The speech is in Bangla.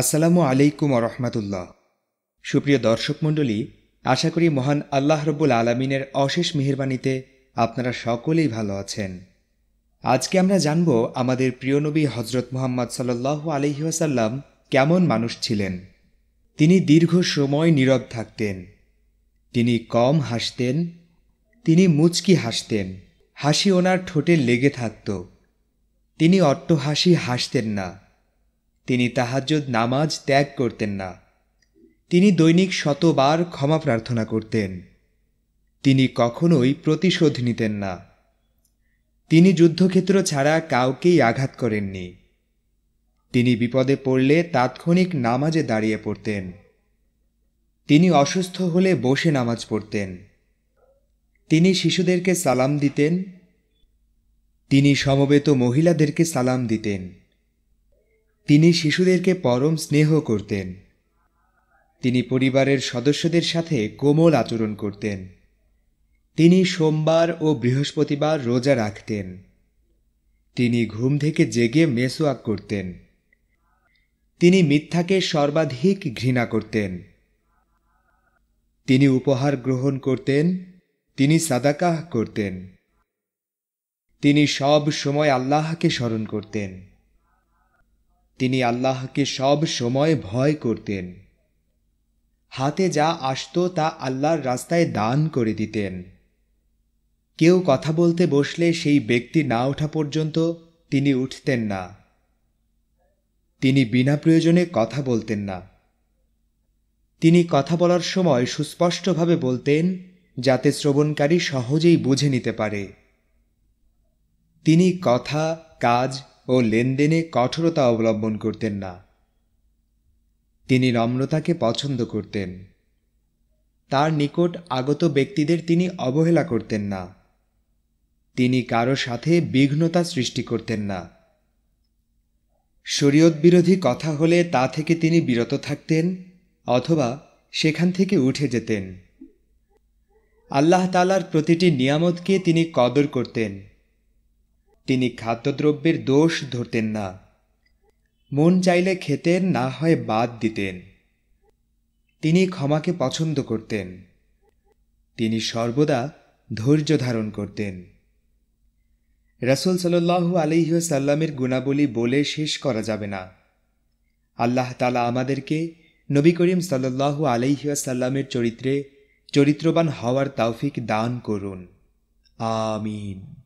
আসসালামু আলাইকুম রহমাতুল্লাহ সুপ্রিয় দর্শক মণ্ডলী আশা করি মহান আল্লাহ রব্বুল আলমিনের অশেষ মেহরবানিতে আপনারা সকলেই ভালো আছেন আজকে আমরা জানব আমাদের প্রিয় নবী হজরত মোহাম্মদ সাল্লাহ আলহিহাসাল্লাম কেমন মানুষ ছিলেন তিনি দীর্ঘ সময় নীরব থাকতেন তিনি কম হাসতেন তিনি মুচকি হাসতেন হাসি ওনার ঠোঁটে লেগে থাকত তিনি অট্ট হাসি হাসতেন না তিনি তাহাজ্জুদ নামাজ ত্যাগ করতেন না তিনি দৈনিক শতবার ক্ষমা প্রার্থনা করতেন তিনি কখনোই প্রতিশোধ নিতেন না তিনি যুদ্ধক্ষেত্র ছাড়া কাউকেই আঘাত করেননি তিনি বিপদে পড়লে তাৎক্ষণিক নামাজে দাঁড়িয়ে পড়তেন তিনি অসুস্থ হলে বসে নামাজ পড়তেন তিনি শিশুদেরকে সালাম দিতেন তিনি সমবেত মহিলাদেরকে সালাম দিতেন তিনি শিশুদেরকে পরম স্নেহ করতেন তিনি পরিবারের সদস্যদের সাথে কোমল আচরণ করতেন তিনি সোমবার ও বৃহস্পতিবার রোজা রাখতেন তিনি ঘুম থেকে জেগে মেসোয়াক করতেন তিনি মিথ্যাকে সর্বাধিক ঘৃণা করতেন তিনি উপহার গ্রহণ করতেন তিনি সাদাকাহ করতেন তিনি সব সময় আল্লাহকে স্মরণ করতেন তিনি আল্লাহকে সব সময় ভয় করতেন হাতে যা আসত তা আল্লাহর রাস্তায় দান করে দিতেন কেউ কথা বলতে বসলে সেই ব্যক্তি না ওঠা পর্যন্ত তিনি উঠতেন না তিনি বিনা প্রয়োজনে কথা বলতেন না তিনি কথা বলার সময় সুস্পষ্টভাবে বলতেন যাতে শ্রবণকারী সহজেই বুঝে নিতে পারে তিনি কথা কাজ ও লেনদেনে কঠোরতা অবলম্বন করতেন না তিনি নম্রতাকে পছন্দ করতেন তার নিকট আগত ব্যক্তিদের তিনি অবহেলা করতেন না তিনি কারো সাথে বিঘ্নতা সৃষ্টি করতেন না শরীয়ত বিরোধী কথা হলে তা থেকে তিনি বিরত থাকতেন অথবা সেখান থেকে উঠে যেতেন আল্লাহ তালার প্রতিটি নিয়ামতকে তিনি কদর করতেন তিনি খাদ্যদ্রব্যের দোষ ধরতেন না মন চাইলে খেতেন না হয় বাদ দিতেন তিনি ক্ষমাকে পছন্দ করতেন তিনি সর্বদা ধৈর্য ধারণ করতেন রাসুল সাল্লু আলিহাসাল্লামের গুণাবলী বলে শেষ করা যাবে না আল্লাহ তালা আমাদেরকে নবী করিম সাল্লাহু আলাইহাসাল্লামের চরিত্রে চরিত্রবান হওয়ার তৌফিক দান করুন আমিন